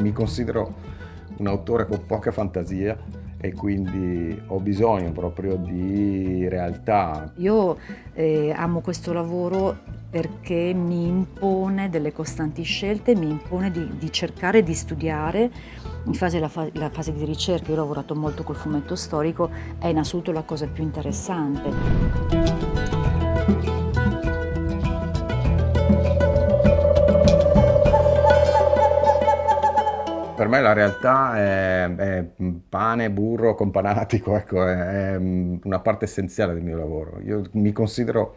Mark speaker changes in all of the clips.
Speaker 1: mi considero un autore con poca fantasia e quindi ho bisogno proprio di realtà.
Speaker 2: Io eh, amo questo lavoro perché mi impone delle costanti scelte, mi impone di, di cercare di studiare. In fase la, la fase di ricerca, io ho lavorato molto col fumetto storico, è in assoluto la cosa più interessante.
Speaker 1: per me la realtà è, è pane, burro companatico, ecco, è, è, una parte essenziale del mio lavoro. Io mi considero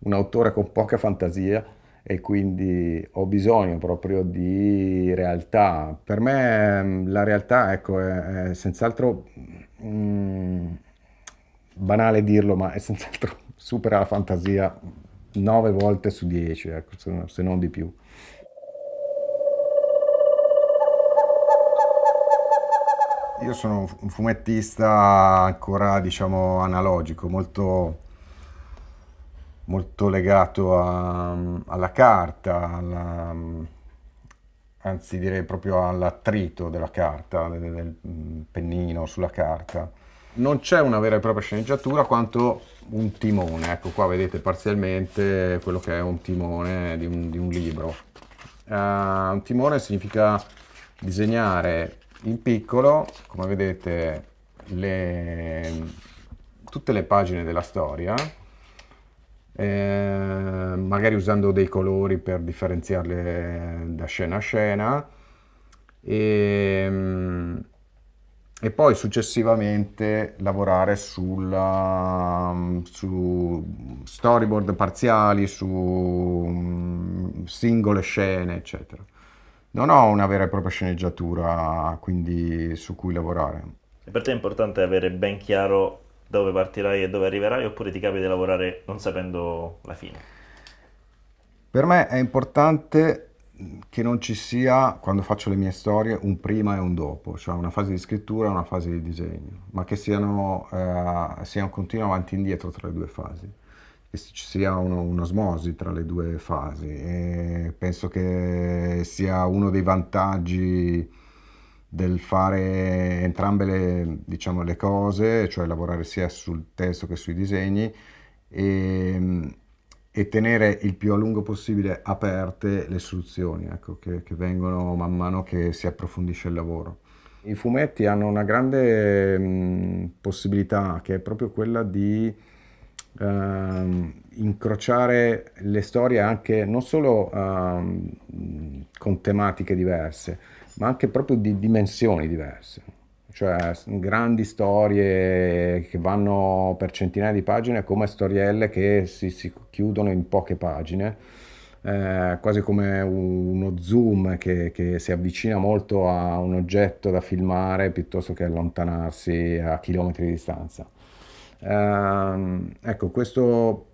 Speaker 1: un autore con poca fantasia e quindi ho bisogno proprio di realtà. Per me mm, la realtà ecco, è, è senz'altro, mh, mm, banale dirlo, ma è senz'altro supera la fantasia 9 volte su 10, ecco, se non di più. io sono un fumettista ancora diciamo analogico, molto, molto legato a, alla carta, alla, anzi direi proprio all'attrito della carta, del, del mm, pennino sulla carta. Non c'è una vera e propria sceneggiatura quanto un timone, ecco qua vedete parzialmente quello che è un timone di un, di un libro. Uh, un timone significa disegnare in piccolo, come vedete, le, tutte le pagine della storia, eh, magari usando dei colori per differenziarle da scena a scena, e, e poi successivamente lavorare sulla, su storyboard parziali, su mm, singole scene, eccetera non ho una vera e propria sceneggiatura quindi su cui lavorare. E per te è importante avere ben chiaro dove partirai e dove arriverai oppure ti capi di lavorare non sapendo la fine? Per me è importante che non ci sia, quando faccio le mie storie, un prima e un dopo, cioè una fase di scrittura e una fase di disegno, ma che siano, eh, sia un continuo avanti e indietro tra le due fasi ci sia un'osmosi tra le due fasi e penso che sia uno dei vantaggi del fare entrambe le, diciamo, le cose, cioè lavorare sia sul testo che sui disegni e, e tenere il più a lungo possibile aperte le soluzioni ecco, che, che vengono man mano che si approfondisce il lavoro. I fumetti hanno una grande mh, possibilità che è proprio quella di ehm, incrociare le storie anche non solo ehm, con tematiche diverse, ma anche proprio di dimensioni diverse. Cioè grandi storie che vanno per centinaia di pagine come storielle che si, si chiudono in poche pagine. Eh, quasi come uno zoom che, che, si avvicina molto a un oggetto da filmare piuttosto che allontanarsi a chilometri di distanza. Ehm, ecco, questo,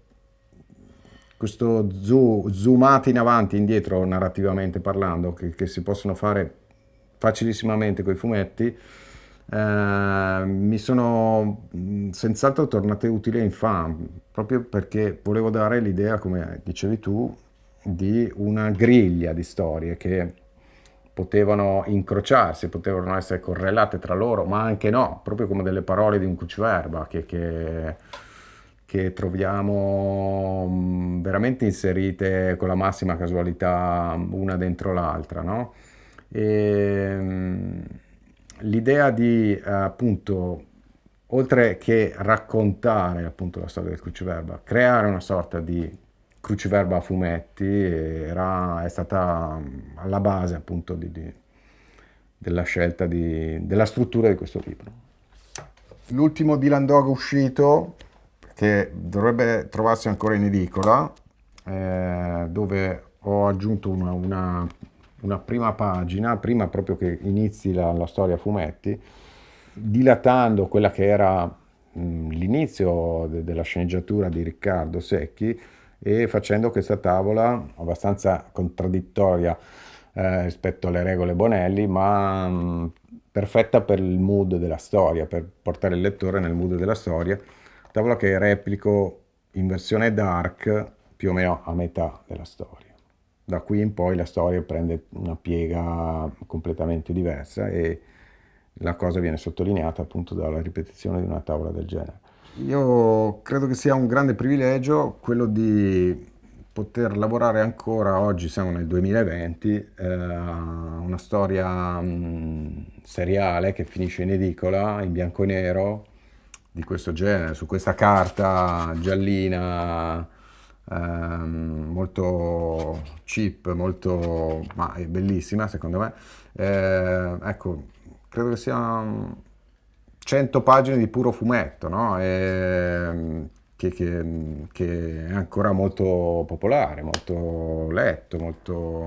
Speaker 1: questo zoomato in avanti e indietro narrativamente parlando, che, che, si possono fare facilissimamente con i fumetti, eh, mi sono mm, senz'altro tornate utile in fan, proprio perché volevo dare l'idea, come dicevi tu, di una griglia di storie che potevano incrociarsi, potevano essere correlate tra loro, ma anche no, proprio come delle parole di un cuciverba che, che, che troviamo mm, veramente inserite con la massima casualità mm, una dentro l'altra. No? Ehm, l'idea di eh, appunto oltre che raccontare appunto la storia del cuciverba, creare una sorta di Cruciverba a fumetti era, è stata mm, alla base appunto di, di, della scelta di, della struttura di questo libro. L'ultimo Dylan Dog uscito, che dovrebbe trovarsi ancora in edicola, eh, dove ho aggiunto una, una, una, prima pagina, prima proprio che inizi la, la storia a fumetti, dilatando quella che era mm, l'inizio de della sceneggiatura di Riccardo Secchi, e facendo questa tavola abbastanza contraddittoria eh, rispetto alle regole Bonelli, ma mh, mm, perfetta per il mood della storia, per portare il lettore nel mood della storia. Tavola che replico in versione dark più o meno a metà della storia. Da qui in poi la storia prende una piega completamente diversa e la cosa viene sottolineata appunto dalla ripetizione di una tavola del genere. Io credo che sia un grande privilegio quello di poter lavorare ancora, oggi siamo nel 2020, eh, una storia mh, mm, seriale che finisce in edicola, in bianco e nero, di questo genere, su questa carta giallina, ehm, molto cheap, molto, ma è bellissima secondo me. Eh, ecco, credo che sia 100 pagine di puro fumetto, no? e, mm, che, che, che, è ancora molto popolare, molto letto, molto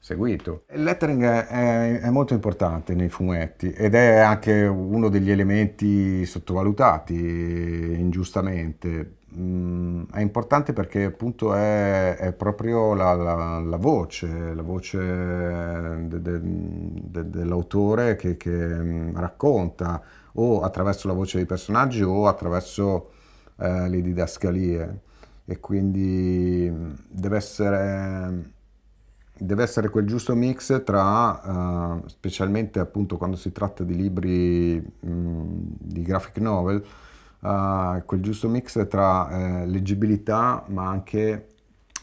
Speaker 1: seguito. Il lettering è, è, molto importante nei fumetti ed è anche uno degli elementi sottovalutati ingiustamente. Mm, è importante perché appunto è, è proprio la, la, la, voce, la voce de, de, de, dell'autore che, che mm, racconta o attraverso la voce dei personaggi o attraverso eh, le didascalie e quindi deve essere, deve essere quel giusto mix tra, eh, specialmente appunto quando si tratta di libri mh, di graphic novel, eh, quel giusto mix tra eh, leggibilità ma anche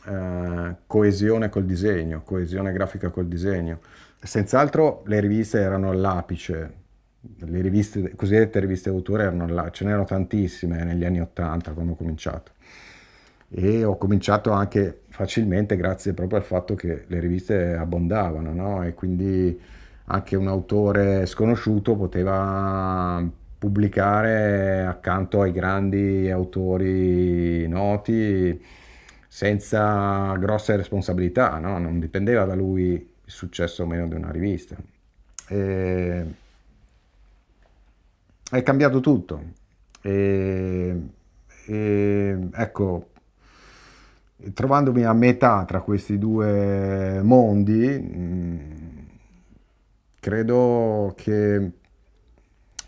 Speaker 1: eh, coesione col disegno, coesione grafica col disegno. Senz'altro le riviste erano all'apice le riviste, cosiddette riviste d'autore erano là, ce n'erano tantissime negli anni 80 quando ho cominciato e ho cominciato anche facilmente grazie proprio al fatto che le riviste abbondavano no? e quindi anche un autore sconosciuto poteva pubblicare accanto ai grandi autori noti senza grosse responsabilità, no? non dipendeva da lui il successo o meno di una rivista. E è cambiato tutto. E, e, ecco, trovandomi a metà tra questi due mondi, mh, mm, credo che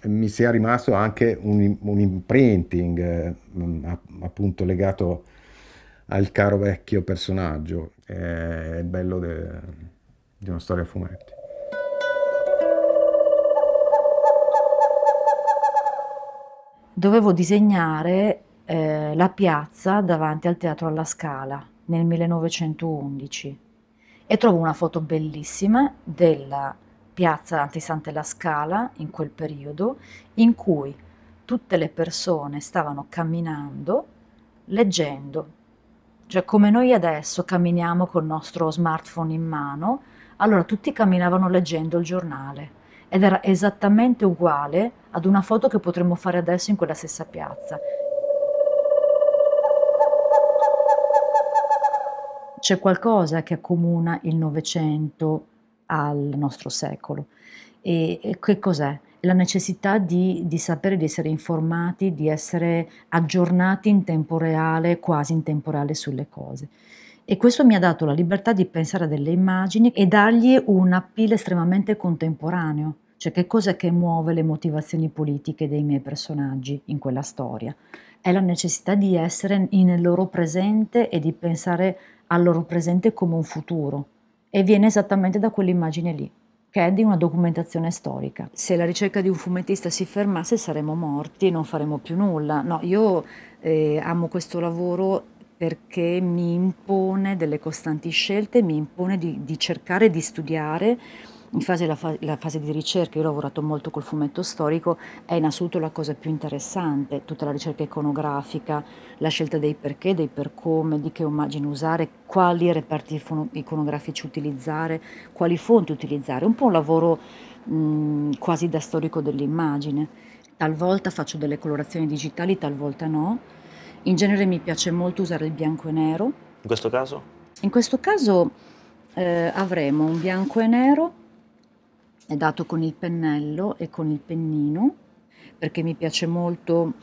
Speaker 1: mi sia rimasto anche un, un imprinting eh, appunto legato al caro vecchio personaggio, è il bello di una storia a fumetti.
Speaker 2: dovevo disegnare eh, la piazza davanti al Teatro alla Scala nel 1911 e trovo una foto bellissima della piazza antisante la Scala in quel periodo in cui tutte le persone stavano camminando leggendo, cioè come noi adesso camminiamo col nostro smartphone in mano, allora tutti camminavano leggendo il giornale ed era esattamente uguale ad una foto che potremmo fare adesso in quella stessa piazza. C'è qualcosa che accomuna il Novecento al nostro secolo. E, e che cos'è? La necessità di, di sapere, di essere informati, di essere aggiornati in tempo reale, quasi in tempo reale sulle cose e questo mi ha dato la libertà di pensare a delle immagini e dargli un appeal estremamente contemporaneo. Cioè che è che muove le motivazioni politiche dei miei personaggi in quella storia? È la necessità di essere nel loro presente e di pensare al loro presente come un futuro. E viene esattamente da quell'immagine lì, che è di una documentazione storica. Se la ricerca di un fumettista si fermasse saremmo morti e non faremmo più nulla. No, io eh, amo questo lavoro perché mi impone delle costanti scelte, mi impone di, di cercare di studiare in fase, la, fa la, fase di ricerca, io ho lavorato molto col fumetto storico, è in assoluto la cosa più interessante, tutta la ricerca iconografica, la scelta dei perché, dei per come, di che immagini usare, quali reperti iconografici utilizzare, quali fonti utilizzare, un po' un lavoro mh, quasi da storico dell'immagine. Talvolta faccio delle colorazioni digitali, talvolta no. In genere mi piace molto usare il bianco e nero.
Speaker 1: In questo caso?
Speaker 2: In questo caso eh, avremo un bianco e nero è dato con il pennello e con il pennino perché mi piace molto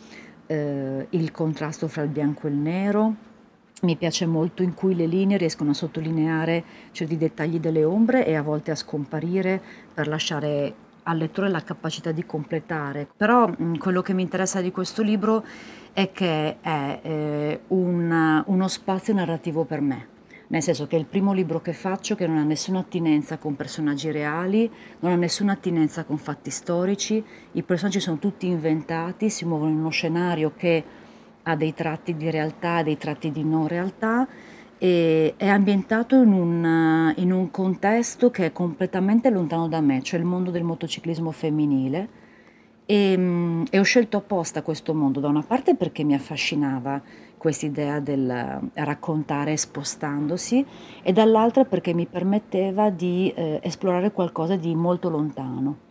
Speaker 2: eh, il contrasto fra il bianco e il nero, mi piace molto in cui le linee riescono a sottolineare certi dettagli delle ombre e a volte a scomparire per lasciare al lettore la capacità di completare. Però quello che mi interessa di questo libro è che è eh, un, uno spazio narrativo per me nel senso che è il primo libro che faccio che non ha nessuna attinenza con personaggi reali, non ha nessuna attinenza con fatti storici, i personaggi sono tutti inventati, si muovono in uno scenario che ha dei tratti di realtà, dei tratti di non realtà e è ambientato in un, eh, in un contesto che è completamente lontano da me, cioè il mondo del motociclismo femminile e, ehm, e, ho scelto apposta questo mondo, da una parte perché mi affascinava questa idea del raccontare spostandosi e dall'altra perché mi permetteva di eh, esplorare qualcosa di molto lontano.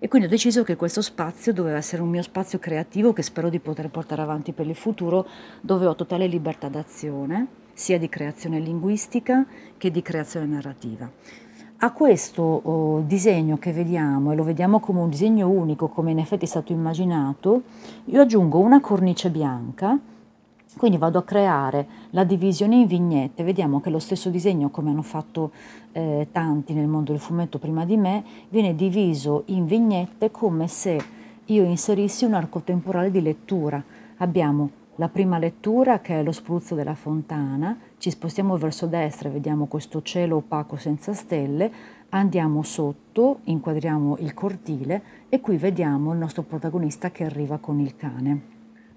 Speaker 2: E quindi ho deciso che questo spazio doveva essere un mio spazio creativo che spero di poter portare avanti per il futuro, dove ho totale libertà d'azione, sia di creazione linguistica che di creazione narrativa. A questo oh, disegno che vediamo, e lo vediamo come un disegno unico, come in effetti è stato immaginato, io aggiungo una cornice bianca, quindi vado a creare la divisione in vignette, vediamo che lo stesso disegno, come hanno fatto eh, tanti nel mondo del fumetto prima di me, viene diviso in vignette come se io inserissi un arco temporale di lettura. Abbiamo la prima lettura, che è lo spruzzo della fontana, ci spostiamo verso destra e vediamo questo cielo opaco senza stelle, andiamo sotto, inquadriamo il cortile e qui vediamo il nostro protagonista che arriva con il cane.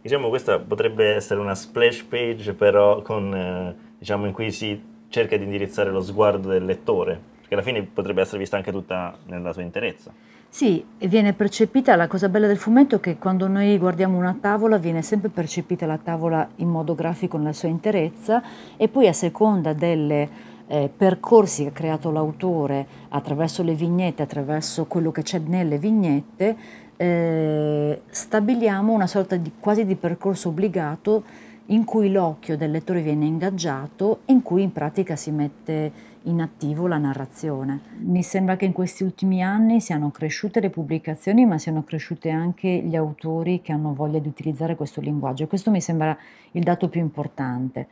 Speaker 1: Diciamo questa potrebbe essere una splash page però con, eh, diciamo, in cui si cerca di indirizzare lo sguardo del lettore, perché alla fine potrebbe essere vista anche tutta nella sua interezza.
Speaker 2: Sì, viene percepita, la cosa bella del fumetto è che quando noi guardiamo una tavola viene sempre percepita la tavola in modo grafico nella sua interezza e poi a seconda delle eh, percorsi che ha creato l'autore attraverso le vignette, attraverso quello che c'è nelle vignette, eh, stabiliamo una sorta di, quasi di percorso obbligato in cui l'occhio del lettore viene ingaggiato e in cui in pratica si mette in attivo la narrazione. Mi sembra che in questi ultimi anni siano cresciute le pubblicazioni, ma siano cresciute anche gli autori che hanno voglia di utilizzare questo linguaggio questo mi sembra il dato più importante.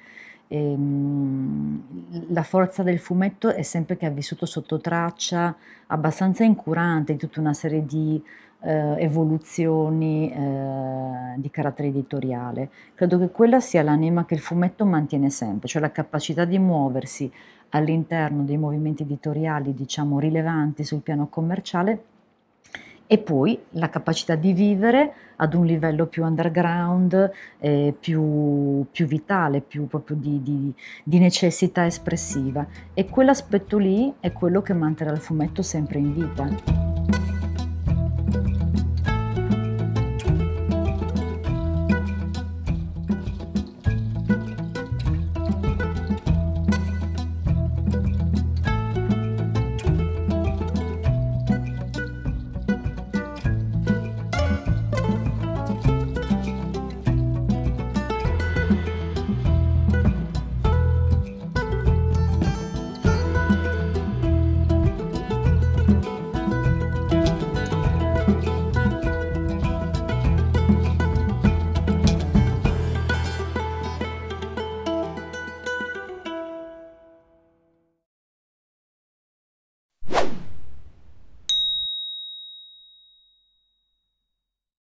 Speaker 2: Ehm, la forza del fumetto è sempre che ha vissuto sotto traccia abbastanza incurante di tutta una serie di eh, evoluzioni eh, di carattere editoriale. Credo che quella sia l'anima che il fumetto mantiene sempre, cioè la capacità di muoversi all'interno dei movimenti editoriali, diciamo, rilevanti sul piano commerciale e poi la capacità di vivere ad un livello più underground, eh, più, più, vitale, più proprio di, di, di, necessità espressiva. E quell'aspetto lì è quello che manterrà il fumetto sempre in vita.